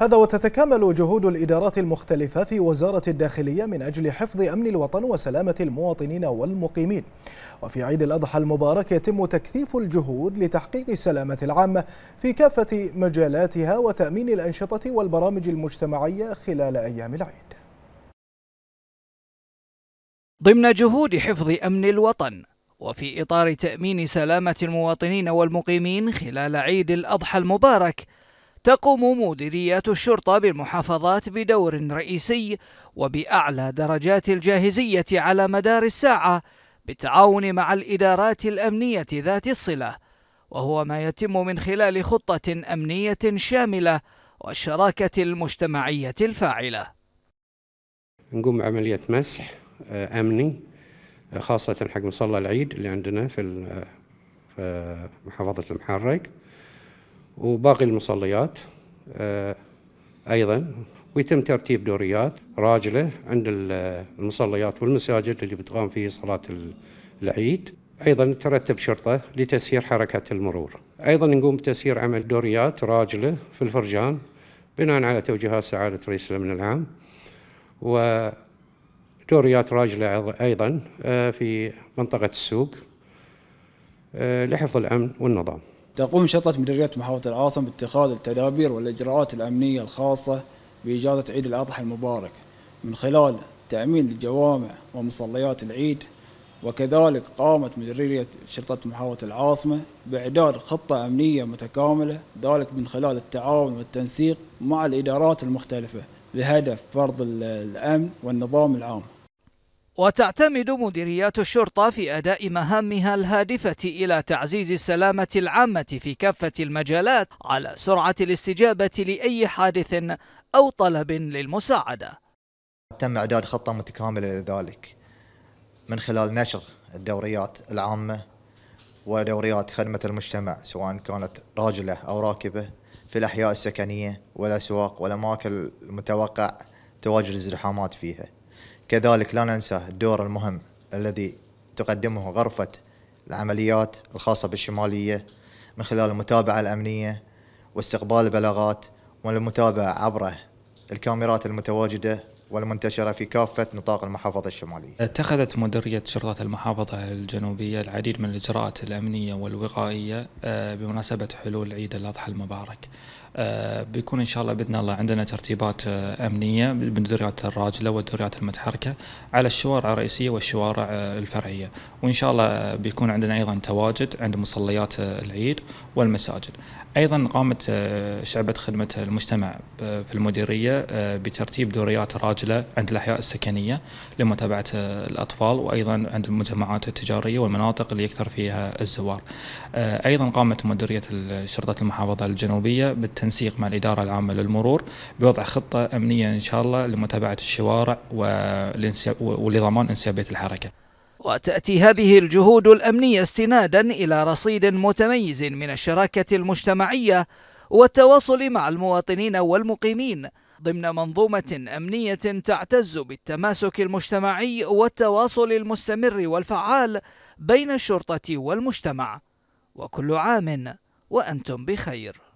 هذا وتتكامل جهود الإدارات المختلفة في وزارة الداخلية من أجل حفظ أمن الوطن وسلامة المواطنين والمقيمين وفي عيد الأضحى المبارك يتم تكثيف الجهود لتحقيق السلامة العامة في كافة مجالاتها وتأمين الأنشطة والبرامج المجتمعية خلال أيام العيد ضمن جهود حفظ أمن الوطن وفي إطار تأمين سلامة المواطنين والمقيمين خلال عيد الأضحى المبارك تقوم مديريات الشرطة بالمحافظات بدور رئيسي وبأعلى درجات الجاهزية على مدار الساعة بالتعاون مع الإدارات الأمنية ذات الصلة وهو ما يتم من خلال خطة أمنية شاملة والشراكة المجتمعية الفاعلة نقوم بعملية مسح آه، أمني آه، خاصة حق مصلى العيد اللي عندنا في آه، محافظة المحرق وباقي المصليات آه، أيضا ويتم ترتيب دوريات راجلة عند المصليات والمساجد اللي بتقام فيه صلاة العيد أيضا ترتب شرطة لتسيير حركة المرور أيضا نقوم بتسيير عمل دوريات راجلة في الفرجان بناء على توجيهات سعادة رئيس الأمن العام ودوريات راجلة أيضا آه، في منطقة السوق آه، لحفظ الأمن والنظام تقوم شرطة مديرية محافظة العاصمة باتخاذ التدابير والإجراءات الأمنية الخاصة بإجازة عيد الأضحى المبارك من خلال تأمين الجوامع ومصليات العيد وكذلك قامت مديرية شرطة محافظة العاصمة بإعداد خطة أمنية متكاملة ذلك من خلال التعاون والتنسيق مع الإدارات المختلفة بهدف فرض الأمن والنظام العام وتعتمد مديريات الشرطة في أداء مهامها الهادفة إلى تعزيز السلامة العامة في كافة المجالات على سرعة الاستجابة لأي حادث أو طلب للمساعدة تم إعداد خطة متكاملة لذلك من خلال نشر الدوريات العامة ودوريات خدمة المجتمع سواء كانت راجلة أو راكبة في الأحياء السكنية والأسواق والأماكن المتوقع تواجد الزحامات فيها كذلك لا ننسى الدور المهم الذي تقدمه غرفة العمليات الخاصة بالشمالية من خلال المتابعة الأمنية واستقبال البلاغات والمتابعة عبر الكاميرات المتواجدة والمنتشرة في كافة نطاق المحافظة الشمالية اتخذت مديرية شرطة المحافظة الجنوبية العديد من الإجراءات الأمنية والوقائية آه، بمناسبة حلول عيد الأضحى المبارك آه، بيكون إن شاء الله بإذن الله عندنا ترتيبات آه، أمنية بالدريات الراجلة والدريات المتحركة على الشوارع الرئيسية والشوارع الفرعية وإن شاء الله بيكون عندنا أيضا تواجد عند مصليات العيد والمساجد أيضا قامت شعبة خدمة المجتمع في المديرية بترتيب دوريات راجلة العاجله عند الاحياء السكنيه لمتابعه الاطفال وايضا عند المجمعات التجاريه والمناطق اللي يكثر فيها الزوار. آه، ايضا قامت مديريه شرطه المحافظه الجنوبيه بالتنسيق مع الاداره العامه للمرور بوضع خطه امنيه ان شاء الله لمتابعه الشوارع ولضمان انسيابيه الحركه. وتأتي هذه الجهود الأمنية استنادا إلى رصيد متميز من الشراكة المجتمعية والتواصل مع المواطنين والمقيمين ضمن منظومة أمنية تعتز بالتماسك المجتمعي والتواصل المستمر والفعال بين الشرطة والمجتمع وكل عام وأنتم بخير